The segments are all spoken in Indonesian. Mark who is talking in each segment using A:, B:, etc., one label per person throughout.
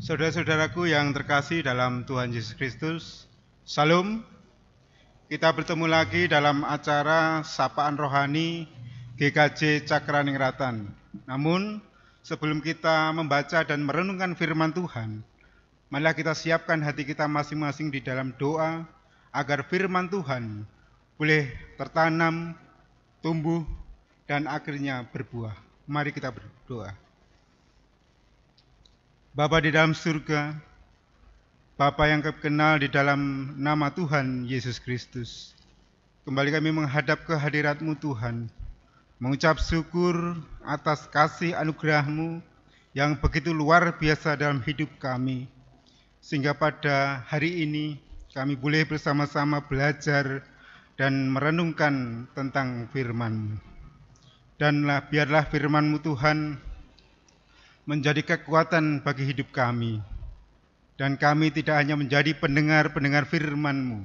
A: Saudara-saudaraku yang terkasih dalam Tuhan Yesus Kristus, Salam. Kita bertemu lagi dalam acara Sapaan Rohani GKJ Ningratan. Namun, sebelum kita membaca dan merenungkan firman Tuhan, malah kita siapkan hati kita masing-masing di dalam doa agar firman Tuhan boleh tertanam, tumbuh, dan akhirnya berbuah. Mari kita berdoa. Bapa di dalam surga, Bapa yang kenal di dalam nama Tuhan Yesus Kristus. Kembali kami menghadap ke hadiratmu Tuhan, mengucap syukur atas kasih anugerahmu yang begitu luar biasa dalam hidup kami. Sehingga pada hari ini kami boleh bersama-sama belajar dan merenungkan tentang FirmanMu. Danlah biarlah FirmanMu Tuhan menjadi kekuatan bagi hidup kami. Dan kami tidak hanya menjadi pendengar-pendengar firman-Mu,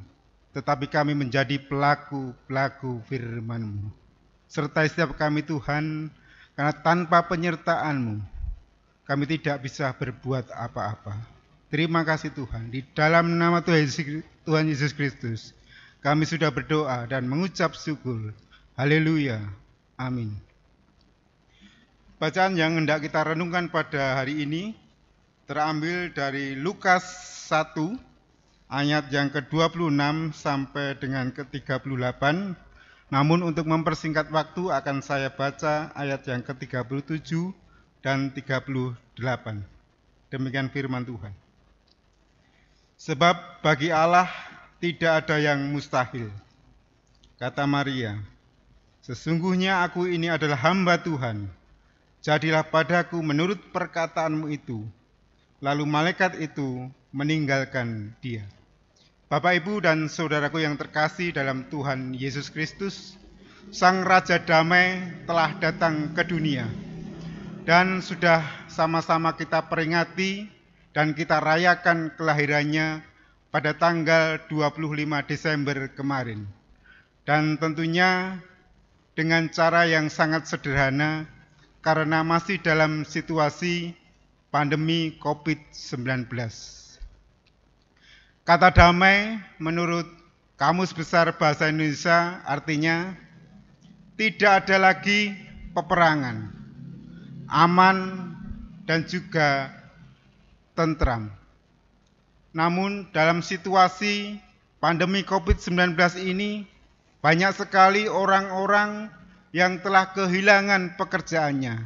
A: tetapi kami menjadi pelaku-pelaku firman-Mu. Serta setiap kami Tuhan, karena tanpa penyertaan-Mu, kami tidak bisa berbuat apa-apa. Terima kasih Tuhan. Di dalam nama Tuhan Yesus Kristus, kami sudah berdoa dan mengucap syukur. Haleluya. Amin. Bacaan yang hendak kita renungkan pada hari ini terambil dari Lukas 1 ayat yang ke-26 sampai dengan ke-38. Namun untuk mempersingkat waktu akan saya baca ayat yang ke-37 dan 38. Demikian firman Tuhan. Sebab bagi Allah tidak ada yang mustahil. Kata Maria, sesungguhnya aku ini adalah hamba Tuhan Jadilah padaku menurut perkataanmu itu. Lalu malaikat itu meninggalkan dia. Bapak, Ibu, dan saudaraku yang terkasih dalam Tuhan Yesus Kristus, Sang Raja Damai telah datang ke dunia. Dan sudah sama-sama kita peringati dan kita rayakan kelahirannya pada tanggal 25 Desember kemarin. Dan tentunya dengan cara yang sangat sederhana, karena masih dalam situasi pandemi COVID-19. Kata damai menurut Kamus Besar Bahasa Indonesia artinya tidak ada lagi peperangan, aman dan juga tentram. Namun dalam situasi pandemi COVID-19 ini banyak sekali orang-orang yang telah kehilangan pekerjaannya.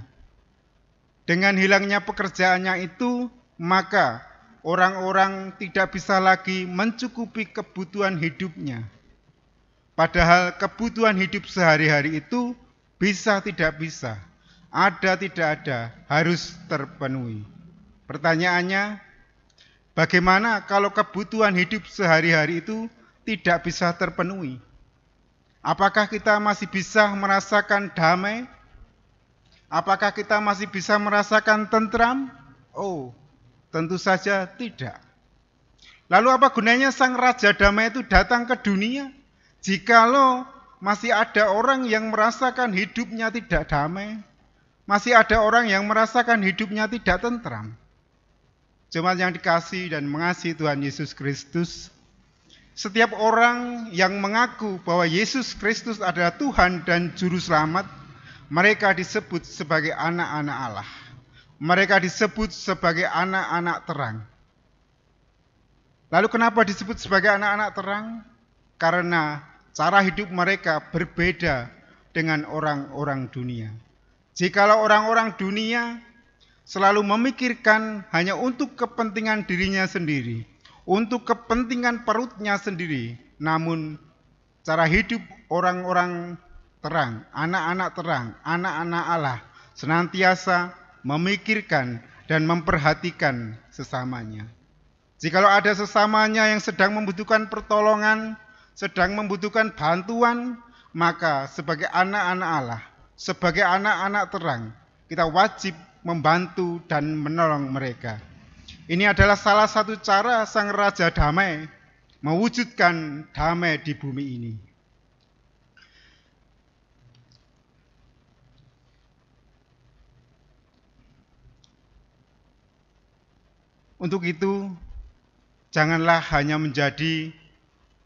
A: Dengan hilangnya pekerjaannya itu, maka orang-orang tidak bisa lagi mencukupi kebutuhan hidupnya. Padahal kebutuhan hidup sehari-hari itu bisa tidak bisa, ada tidak ada, harus terpenuhi. Pertanyaannya, bagaimana kalau kebutuhan hidup sehari-hari itu tidak bisa terpenuhi? Apakah kita masih bisa merasakan damai? Apakah kita masih bisa merasakan tentram? Oh, tentu saja tidak. Lalu apa gunanya sang raja damai itu datang ke dunia jikalau masih ada orang yang merasakan hidupnya tidak damai? Masih ada orang yang merasakan hidupnya tidak tentram? Cuma yang dikasih dan mengasihi Tuhan Yesus Kristus, setiap orang yang mengaku bahwa Yesus Kristus adalah Tuhan dan Juru Selamat, mereka disebut sebagai anak-anak Allah. Mereka disebut sebagai anak-anak terang. Lalu kenapa disebut sebagai anak-anak terang? Karena cara hidup mereka berbeda dengan orang-orang dunia. Jikalau orang-orang dunia selalu memikirkan hanya untuk kepentingan dirinya sendiri, untuk kepentingan perutnya sendiri, namun cara hidup orang-orang terang, anak-anak terang, anak-anak Allah senantiasa memikirkan dan memperhatikan sesamanya. Jikalau ada sesamanya yang sedang membutuhkan pertolongan, sedang membutuhkan bantuan, maka sebagai anak-anak Allah, sebagai anak-anak terang, kita wajib membantu dan menolong mereka. Ini adalah salah satu cara sang raja damai mewujudkan damai di bumi ini. Untuk itu, janganlah hanya menjadi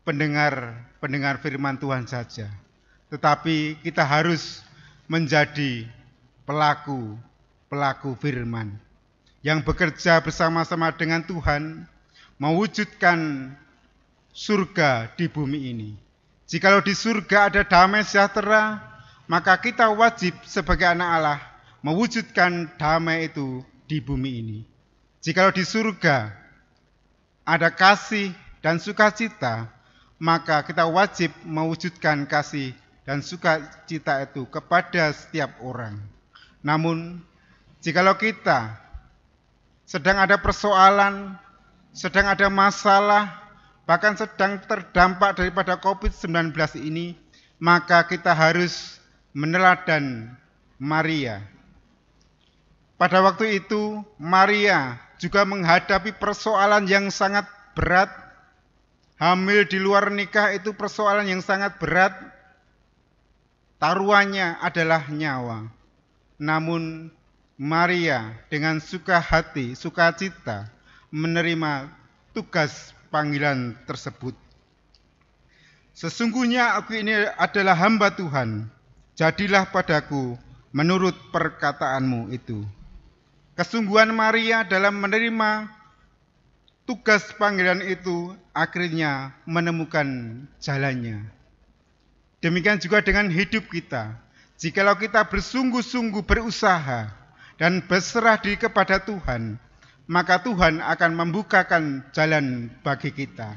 A: pendengar-pendengar firman Tuhan saja, tetapi kita harus menjadi pelaku-pelaku firman yang bekerja bersama-sama dengan Tuhan mewujudkan surga di bumi ini. Jikalau di surga ada damai sejahtera, maka kita wajib sebagai anak Allah mewujudkan damai itu di bumi ini. Jikalau di surga ada kasih dan sukacita, maka kita wajib mewujudkan kasih dan sukacita itu kepada setiap orang. Namun, jikalau kita sedang ada persoalan, sedang ada masalah, bahkan sedang terdampak daripada COVID-19 ini, maka kita harus meneladan Maria. Pada waktu itu, Maria juga menghadapi persoalan yang sangat berat. Hamil di luar nikah itu persoalan yang sangat berat. Taruhannya adalah nyawa. Namun Maria dengan suka hati, suka cita menerima tugas panggilan tersebut. Sesungguhnya aku ini adalah hamba Tuhan, jadilah padaku menurut perkataanmu itu. Kesungguhan Maria dalam menerima tugas panggilan itu akhirnya menemukan jalannya. Demikian juga dengan hidup kita. Jikalau kita bersungguh-sungguh berusaha dan berserah di kepada Tuhan, maka Tuhan akan membukakan jalan bagi kita.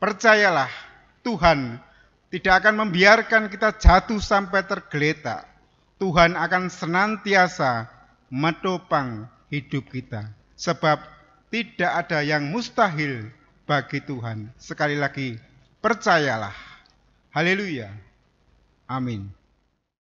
A: Percayalah, Tuhan tidak akan membiarkan kita jatuh sampai tergeletak. Tuhan akan senantiasa menopang hidup kita, sebab tidak ada yang mustahil bagi Tuhan. Sekali lagi, percayalah. Haleluya. Amin.